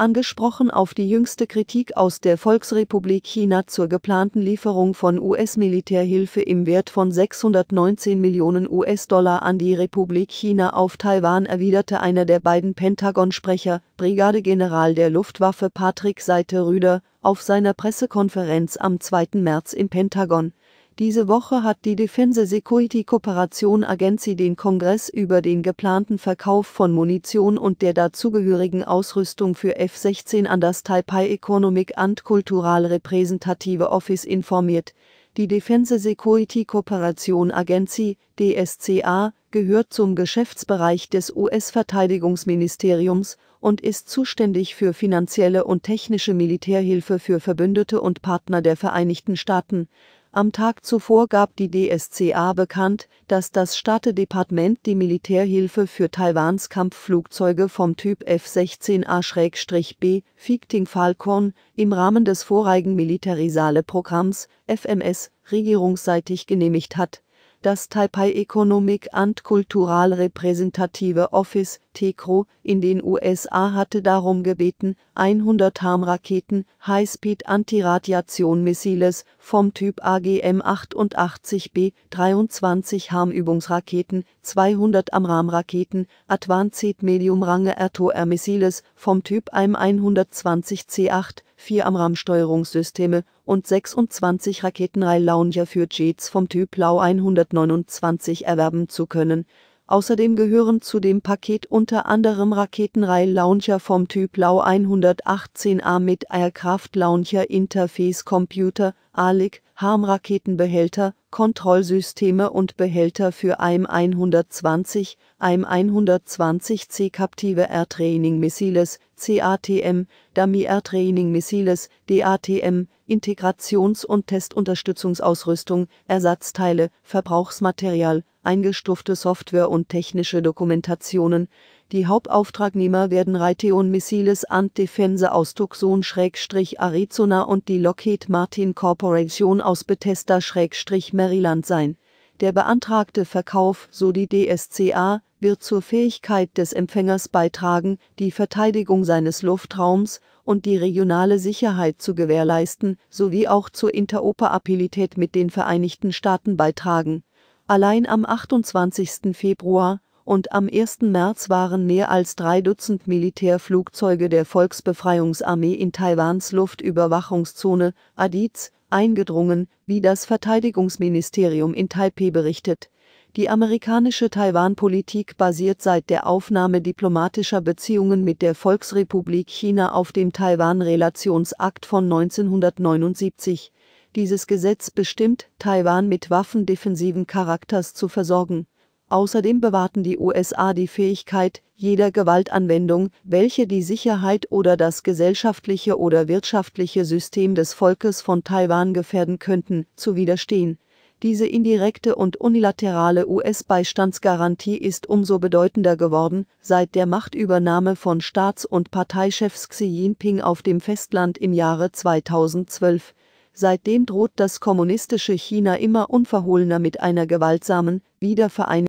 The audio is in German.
angesprochen auf die jüngste Kritik aus der Volksrepublik China zur geplanten Lieferung von US-Militärhilfe im Wert von 619 Millionen US-Dollar an die Republik China auf Taiwan erwiderte einer der beiden Pentagon-Sprecher, Brigadegeneral der Luftwaffe Patrick Seite-Rüder, auf seiner Pressekonferenz am 2. März im Pentagon diese Woche hat die Defense Security Kooperation Agency den Kongress über den geplanten Verkauf von Munition und der dazugehörigen Ausrüstung für F-16 an das Taipei Economic and Cultural Representative Office informiert. Die Defense Security Kooperation Agency, DSCA, gehört zum Geschäftsbereich des US-Verteidigungsministeriums und ist zuständig für finanzielle und technische Militärhilfe für Verbündete und Partner der Vereinigten Staaten. Am Tag zuvor gab die DSCA bekannt, dass das Staatedepartement die Militärhilfe für Taiwans Kampfflugzeuge vom Typ F-16A-B Fighting Falcon im Rahmen des vorreigen Militarisale-Programms FMS regierungsseitig genehmigt hat das Taipei Economic and Cultural Representative Office TECRO in den USA hatte darum gebeten, 100 HARM-Raketen High-Speed Antiradiation-Missiles vom Typ AGM-88B, 23 HARM-Übungsraketen, 200 AMRAAM-Raketen, Advanced Medium Range RTOR-Missiles vom Typ IM-120C8 vier Amram-Steuerungssysteme und 26 Raketenreihe Lounger für Jets vom Typ Lau 129 erwerben zu können Außerdem gehören zu dem Paket unter anderem Raketenreihe-Launcher vom Typ Lau 118A mit Aircraft Launcher Interface Computer, ALIC, Harm-Raketenbehälter, Kontrollsysteme und Behälter für AIM-120, AIM-120C Captive Air Training Missiles, CATM, Dummy Air Training Missiles, DATM, Integrations- und Testunterstützungsausrüstung, Ersatzteile, Verbrauchsmaterial, eingestufte Software und technische Dokumentationen. Die Hauptauftragnehmer werden Raytheon Missiles Ant Defense aus Tucson-Arizona und die Lockheed Martin Corporation aus Bethesda-Maryland sein. Der beantragte Verkauf, so die DSCA, wird zur Fähigkeit des Empfängers beitragen, die Verteidigung seines Luftraums und die regionale Sicherheit zu gewährleisten, sowie auch zur Interoperabilität mit den Vereinigten Staaten beitragen Allein am 28. Februar und am 1. März waren mehr als drei Dutzend Militärflugzeuge der Volksbefreiungsarmee in Taiwans Luftüberwachungszone ADIZ eingedrungen, wie das Verteidigungsministerium in Taipeh berichtet. Die amerikanische Taiwan-Politik basiert seit der Aufnahme diplomatischer Beziehungen mit der Volksrepublik China auf dem Taiwan-Relationsakt von 1979 dieses Gesetz bestimmt, Taiwan mit Waffen defensiven Charakters zu versorgen. Außerdem bewahrten die USA die Fähigkeit, jeder Gewaltanwendung, welche die Sicherheit oder das gesellschaftliche oder wirtschaftliche System des Volkes von Taiwan gefährden könnten, zu widerstehen. Diese indirekte und unilaterale US-Beistandsgarantie ist umso bedeutender geworden, seit der Machtübernahme von Staats- und Parteichefs Xi Jinping auf dem Festland im Jahre 2012 Seitdem droht das kommunistische China immer unverhohlener mit einer gewaltsamen Wiedervereinigung.